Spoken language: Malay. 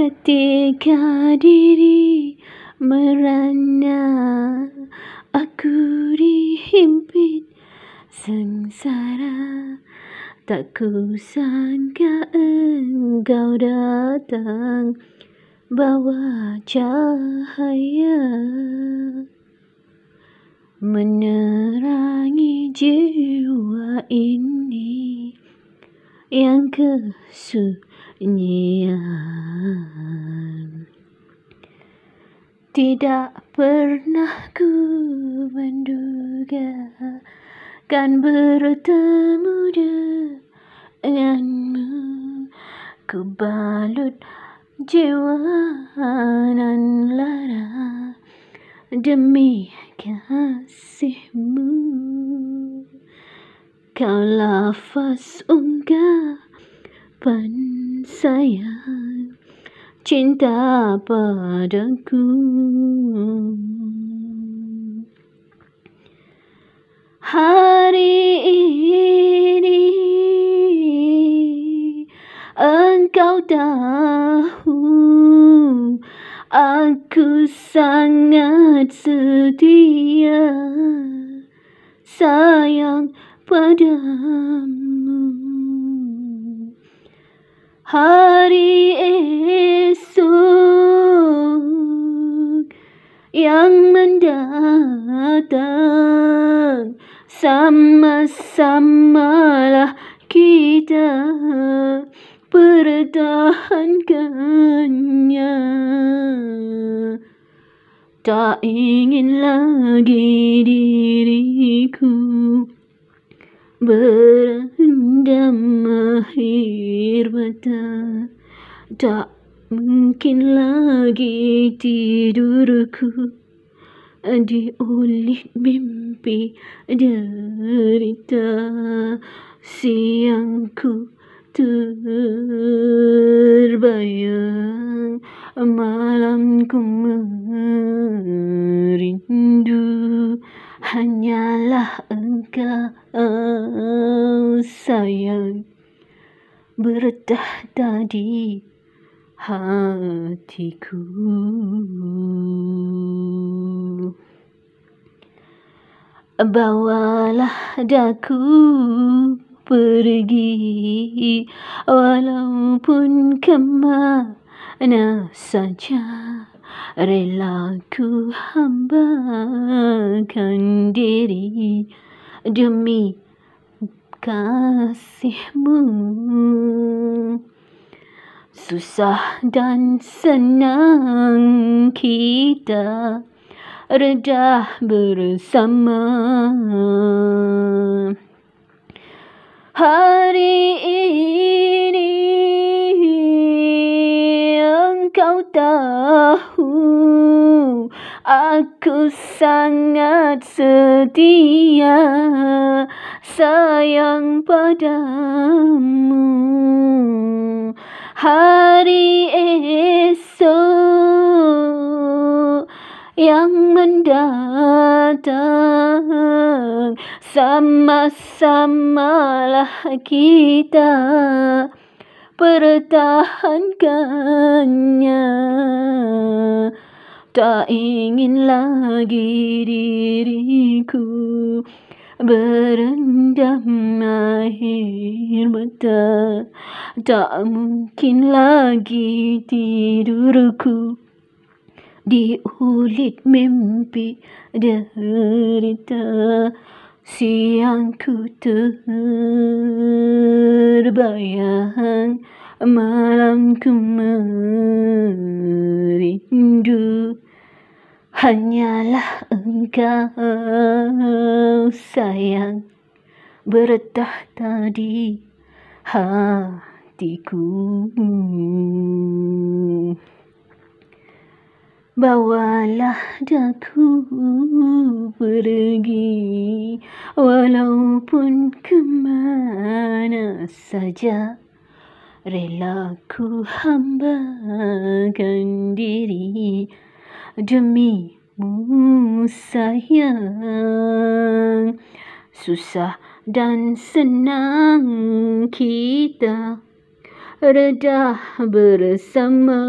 ketika diri merana aku dihimpit sengsara tak ku sangka engkau datang bawa cahaya menerangi jiwa ini yang kesusahan nyiam Tidak pernah ku menduga Kan bertemu denganmu Ku balut jiwa dan lara Demi kasihmu Kau lafaz unggah Pan sayang cinta padaku hari ini engkau tahu aku sangat setia sayang padamu hari esok yang mendatang sama sama lah kita pertahankannya tak ingin lagi diriku berendam akhir air mata Tak mungkin lagi tidurku Diulit mimpi derita Siangku terbayang Malamku merindu Hanyalah engkau sayang Bertah tadi hatiku. Bawalah daku pergi walaupun kemana saja rela ku hambakan diri demi kasihmu Susah dan senang kita Redah bersama Hari ini kau tahu aku sangat setia sayang padamu hari esok yang mendatang sama-samalah kita pertahankannya Tak ingin lagi diriku Berendam air mata Tak mungkin lagi tidurku di ulit mimpi derita Siang ku terbayang Malam ku merindu Hanyalah engkau sayang Bertahta tadi hatiku Bawalah daku pergi Walaupun kemana saja Rela ku hambakan diri Demi sayang Susah dan senang kita Redah Bersama